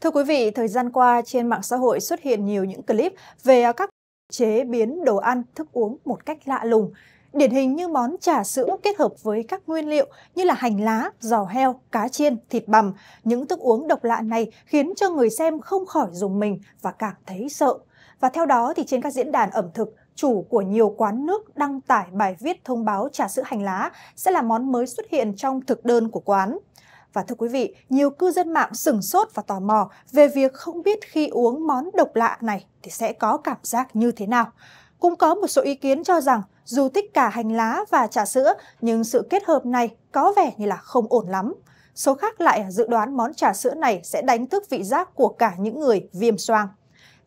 Thưa quý vị, thời gian qua trên mạng xã hội xuất hiện nhiều những clip về à, các chế biến đồ ăn, thức uống một cách lạ lùng. Điển hình như món trà sữa kết hợp với các nguyên liệu như là hành lá, giò heo, cá chiên, thịt bằm. Những thức uống độc lạ này khiến cho người xem không khỏi dùng mình và cảm thấy sợ. Và theo đó thì trên các diễn đàn ẩm thực, chủ của nhiều quán nước đăng tải bài viết thông báo trà sữa hành lá sẽ là món mới xuất hiện trong thực đơn của quán. Và thưa quý vị, nhiều cư dân mạng sửng sốt và tò mò về việc không biết khi uống món độc lạ này thì sẽ có cảm giác như thế nào. Cũng có một số ý kiến cho rằng dù thích cả hành lá và trà sữa nhưng sự kết hợp này có vẻ như là không ổn lắm. Số khác lại dự đoán món trà sữa này sẽ đánh thức vị giác của cả những người viêm xoang.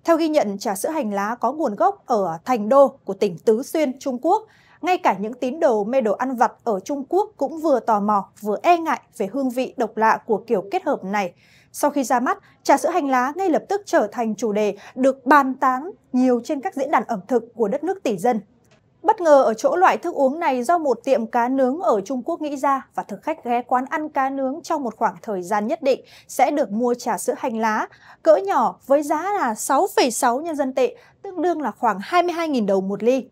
Theo ghi nhận, trà sữa hành lá có nguồn gốc ở Thành Đô của tỉnh Tứ Xuyên, Trung Quốc ngay cả những tín đồ mê đồ ăn vặt ở Trung Quốc cũng vừa tò mò vừa e ngại về hương vị độc lạ của kiểu kết hợp này. Sau khi ra mắt, trà sữa hành lá ngay lập tức trở thành chủ đề được bàn tán nhiều trên các diễn đàn ẩm thực của đất nước tỷ dân. Bất ngờ ở chỗ loại thức uống này do một tiệm cá nướng ở Trung Quốc nghĩ ra và thực khách ghé quán ăn cá nướng trong một khoảng thời gian nhất định sẽ được mua trà sữa hành lá cỡ nhỏ với giá là 6,6 nhân dân tệ, tương đương là khoảng 22.000 đồng một ly.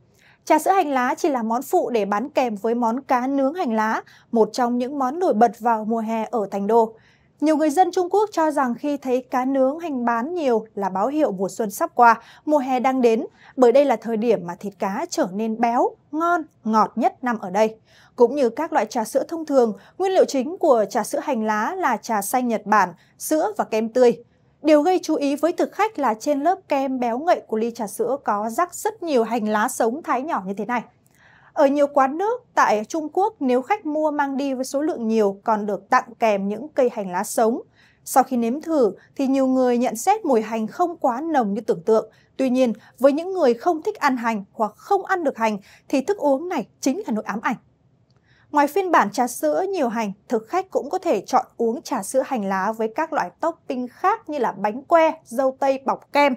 Trà sữa hành lá chỉ là món phụ để bán kèm với món cá nướng hành lá, một trong những món nổi bật vào mùa hè ở Thành Đô. Nhiều người dân Trung Quốc cho rằng khi thấy cá nướng hành bán nhiều là báo hiệu mùa xuân sắp qua, mùa hè đang đến, bởi đây là thời điểm mà thịt cá trở nên béo, ngon, ngọt nhất năm ở đây. Cũng như các loại trà sữa thông thường, nguyên liệu chính của trà sữa hành lá là trà xanh Nhật Bản, sữa và kem tươi. Điều gây chú ý với thực khách là trên lớp kem béo ngậy của ly trà sữa có rắc rất nhiều hành lá sống thái nhỏ như thế này. Ở nhiều quán nước tại Trung Quốc, nếu khách mua mang đi với số lượng nhiều còn được tặng kèm những cây hành lá sống. Sau khi nếm thử thì nhiều người nhận xét mùi hành không quá nồng như tưởng tượng. Tuy nhiên, với những người không thích ăn hành hoặc không ăn được hành thì thức uống này chính là nỗi ám ảnh. Ngoài phiên bản trà sữa nhiều hành, thực khách cũng có thể chọn uống trà sữa hành lá với các loại topping khác như là bánh que, dâu tây bọc kem.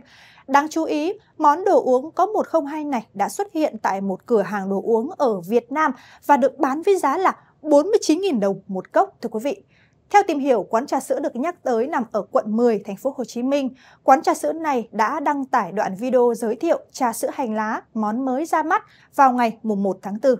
Đáng chú ý, món đồ uống có 102 này đã xuất hiện tại một cửa hàng đồ uống ở Việt Nam và được bán với giá là 49.000 đồng một cốc thưa quý vị. Theo tìm hiểu, quán trà sữa được nhắc tới nằm ở quận 10, thành phố Hồ Chí Minh. Quán trà sữa này đã đăng tải đoạn video giới thiệu trà sữa hành lá, món mới ra mắt vào ngày 1 tháng 4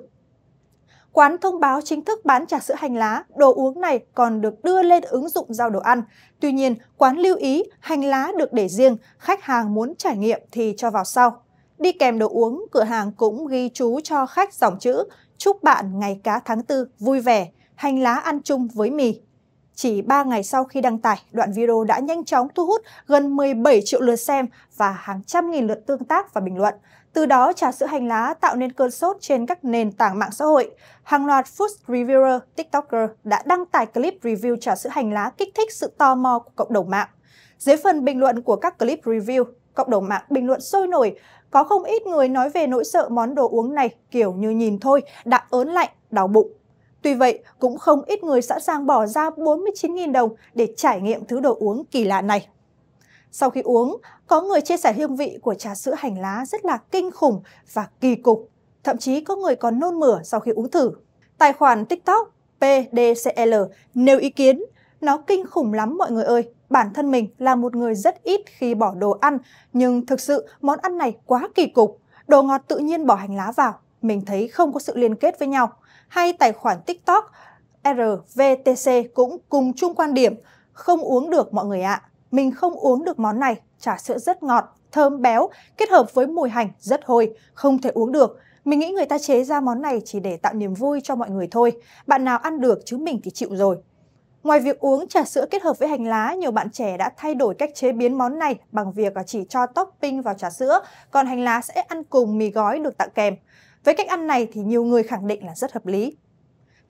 quán thông báo chính thức bán trà sữa hành lá, đồ uống này còn được đưa lên ứng dụng giao đồ ăn. Tuy nhiên, quán lưu ý hành lá được để riêng, khách hàng muốn trải nghiệm thì cho vào sau. Đi kèm đồ uống, cửa hàng cũng ghi chú cho khách dòng chữ Chúc bạn ngày cá tháng Tư vui vẻ, hành lá ăn chung với mì. Chỉ 3 ngày sau khi đăng tải, đoạn video đã nhanh chóng thu hút gần 17 triệu lượt xem và hàng trăm nghìn lượt tương tác và bình luận. Từ đó, trà sữa hành lá tạo nên cơn sốt trên các nền tảng mạng xã hội. Hàng loạt food reviewer, tiktoker đã đăng tải clip review trà sữa hành lá kích thích sự tò mò của cộng đồng mạng. Dưới phần bình luận của các clip review, cộng đồng mạng bình luận sôi nổi, có không ít người nói về nỗi sợ món đồ uống này kiểu như nhìn thôi đã ớn lạnh, đau bụng. Tuy vậy, cũng không ít người sẵn sàng bỏ ra 49.000 đồng để trải nghiệm thứ đồ uống kỳ lạ này. Sau khi uống, có người chia sẻ hương vị của trà sữa hành lá rất là kinh khủng và kỳ cục. Thậm chí có người còn nôn mửa sau khi uống thử. Tài khoản TikTok PDCL nêu ý kiến, nó kinh khủng lắm mọi người ơi. Bản thân mình là một người rất ít khi bỏ đồ ăn, nhưng thực sự món ăn này quá kỳ cục. Đồ ngọt tự nhiên bỏ hành lá vào, mình thấy không có sự liên kết với nhau hay tài khoản TikTok RVTC cũng cùng chung quan điểm, không uống được mọi người ạ. À. Mình không uống được món này, trà sữa rất ngọt, thơm béo, kết hợp với mùi hành rất hôi, không thể uống được. Mình nghĩ người ta chế ra món này chỉ để tạo niềm vui cho mọi người thôi. Bạn nào ăn được chứ mình thì chịu rồi. Ngoài việc uống trà sữa kết hợp với hành lá, nhiều bạn trẻ đã thay đổi cách chế biến món này bằng việc chỉ cho topping vào trà sữa, còn hành lá sẽ ăn cùng mì gói được tặng kèm. Với cách ăn này thì nhiều người khẳng định là rất hợp lý.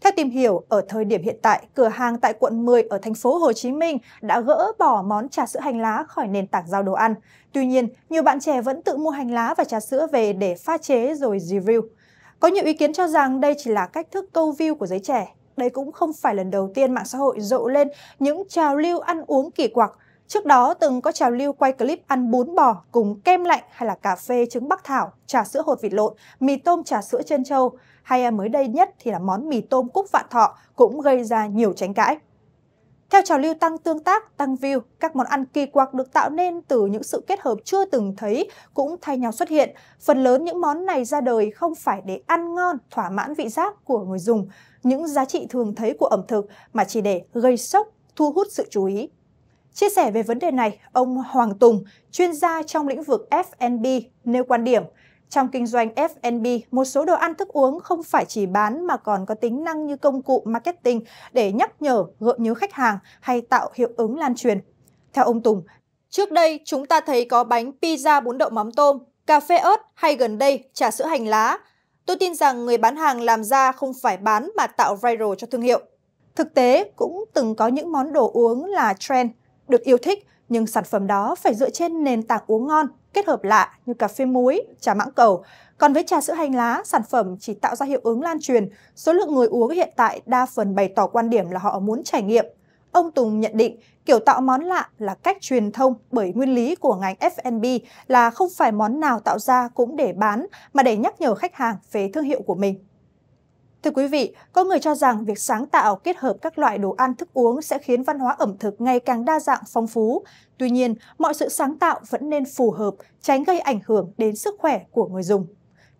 Theo tìm hiểu, ở thời điểm hiện tại, cửa hàng tại quận 10 ở thành phố Hồ Chí Minh đã gỡ bỏ món trà sữa hành lá khỏi nền tảng giao đồ ăn. Tuy nhiên, nhiều bạn trẻ vẫn tự mua hành lá và trà sữa về để pha chế rồi review. Có nhiều ý kiến cho rằng đây chỉ là cách thức câu view của giới trẻ. Đây cũng không phải lần đầu tiên mạng xã hội rộ lên những trào lưu ăn uống kỳ quặc. Trước đó từng có trào lưu quay clip ăn bún bò cùng kem lạnh hay là cà phê trứng bắc thảo, trà sữa hột vịt lộn, mì tôm trà sữa chân trâu hay à, mới đây nhất thì là món mì tôm cúc vạn thọ cũng gây ra nhiều tranh cãi. Theo trào lưu tăng tương tác, tăng view, các món ăn kỳ quặc được tạo nên từ những sự kết hợp chưa từng thấy cũng thay nhau xuất hiện. Phần lớn những món này ra đời không phải để ăn ngon, thỏa mãn vị giác của người dùng, những giá trị thường thấy của ẩm thực mà chỉ để gây sốc, thu hút sự chú ý. Chia sẻ về vấn đề này, ông Hoàng Tùng, chuyên gia trong lĩnh vực F&B, nêu quan điểm – trong kinh doanh F&B, một số đồ ăn thức uống không phải chỉ bán mà còn có tính năng như công cụ marketing để nhắc nhở, gợi nhớ khách hàng hay tạo hiệu ứng lan truyền. Theo ông Tùng, trước đây chúng ta thấy có bánh pizza bún đậu mắm tôm, cà phê ớt hay gần đây trà sữa hành lá. Tôi tin rằng người bán hàng làm ra không phải bán mà tạo viral cho thương hiệu. Thực tế cũng từng có những món đồ uống là trend được yêu thích, nhưng sản phẩm đó phải dựa trên nền tảng uống ngon, kết hợp lạ như cà phê muối, trà mãng cầu. Còn với trà sữa hành lá, sản phẩm chỉ tạo ra hiệu ứng lan truyền. Số lượng người uống hiện tại đa phần bày tỏ quan điểm là họ muốn trải nghiệm. Ông Tùng nhận định kiểu tạo món lạ là cách truyền thông bởi nguyên lý của ngành F&B là không phải món nào tạo ra cũng để bán mà để nhắc nhở khách hàng về thương hiệu của mình. Thưa quý vị, có người cho rằng việc sáng tạo kết hợp các loại đồ ăn thức uống sẽ khiến văn hóa ẩm thực ngày càng đa dạng phong phú. Tuy nhiên, mọi sự sáng tạo vẫn nên phù hợp, tránh gây ảnh hưởng đến sức khỏe của người dùng.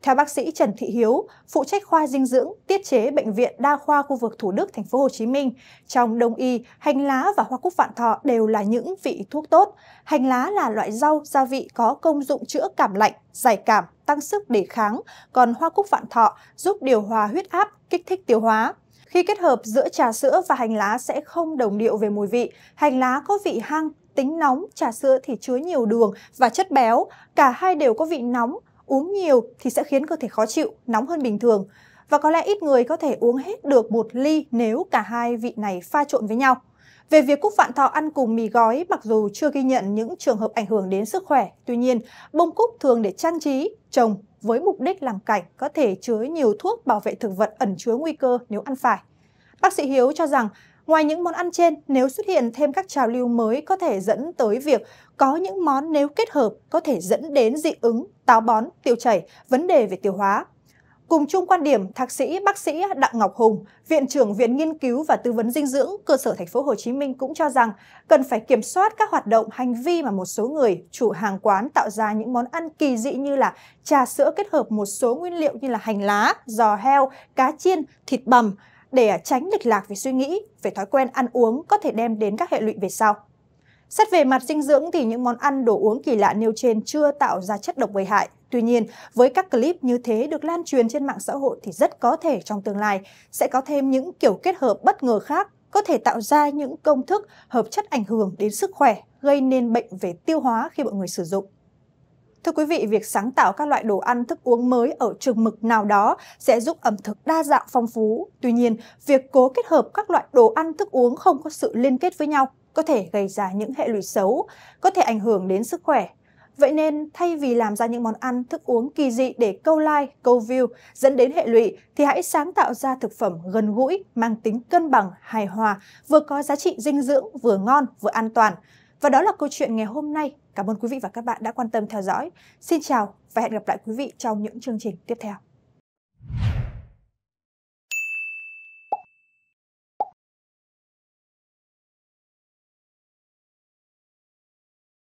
Theo bác sĩ Trần Thị Hiếu, phụ trách khoa dinh dưỡng, tiết chế bệnh viện đa khoa khu vực Thủ Đức thành phố Hồ Chí Minh, trong đông y, hành lá và hoa cúc vạn thọ đều là những vị thuốc tốt. Hành lá là loại rau gia vị có công dụng chữa cảm lạnh, giải cảm, tăng sức đề kháng, còn hoa cúc vạn thọ giúp điều hòa huyết áp, kích thích tiêu hóa. Khi kết hợp giữa trà sữa và hành lá sẽ không đồng điệu về mùi vị. Hành lá có vị hăng, tính nóng, trà sữa thì chứa nhiều đường và chất béo, cả hai đều có vị nóng, Uống nhiều thì sẽ khiến cơ thể khó chịu, nóng hơn bình thường. Và có lẽ ít người có thể uống hết được một ly nếu cả hai vị này pha trộn với nhau. Về việc Cúc Vạn Thọ ăn cùng mì gói, mặc dù chưa ghi nhận những trường hợp ảnh hưởng đến sức khỏe, tuy nhiên, bông cúc thường để trang trí, trồng với mục đích làm cảnh có thể chứa nhiều thuốc bảo vệ thực vật ẩn chứa nguy cơ nếu ăn phải. Bác sĩ Hiếu cho rằng Ngoài những món ăn trên, nếu xuất hiện thêm các trào lưu mới có thể dẫn tới việc có những món nếu kết hợp có thể dẫn đến dị ứng, táo bón, tiêu chảy, vấn đề về tiêu hóa. Cùng chung quan điểm, thạc sĩ bác sĩ Đặng Ngọc Hùng, viện trưởng Viện Nghiên cứu và Tư vấn dinh dưỡng cơ sở thành phố Hồ Chí Minh cũng cho rằng cần phải kiểm soát các hoạt động hành vi mà một số người chủ hàng quán tạo ra những món ăn kỳ dị như là trà sữa kết hợp một số nguyên liệu như là hành lá, giò heo, cá chiên, thịt bằm để tránh lệch lạc về suy nghĩ, về thói quen ăn uống có thể đem đến các hệ lụy về sau. Xét về mặt dinh dưỡng thì những món ăn đồ uống kỳ lạ nêu trên chưa tạo ra chất độc gây hại. Tuy nhiên, với các clip như thế được lan truyền trên mạng xã hội thì rất có thể trong tương lai sẽ có thêm những kiểu kết hợp bất ngờ khác có thể tạo ra những công thức hợp chất ảnh hưởng đến sức khỏe, gây nên bệnh về tiêu hóa khi mọi người sử dụng. Thưa quý vị, việc sáng tạo các loại đồ ăn thức uống mới ở trường mực nào đó sẽ giúp ẩm thực đa dạng phong phú. Tuy nhiên, việc cố kết hợp các loại đồ ăn thức uống không có sự liên kết với nhau có thể gây ra những hệ lụy xấu, có thể ảnh hưởng đến sức khỏe. Vậy nên, thay vì làm ra những món ăn thức uống kỳ dị để câu like, câu view dẫn đến hệ lụy, thì hãy sáng tạo ra thực phẩm gần gũi, mang tính cân bằng, hài hòa, vừa có giá trị dinh dưỡng, vừa ngon, vừa an toàn – và đó là câu chuyện ngày hôm nay. Cảm ơn quý vị và các bạn đã quan tâm theo dõi. Xin chào và hẹn gặp lại quý vị trong những chương trình tiếp theo.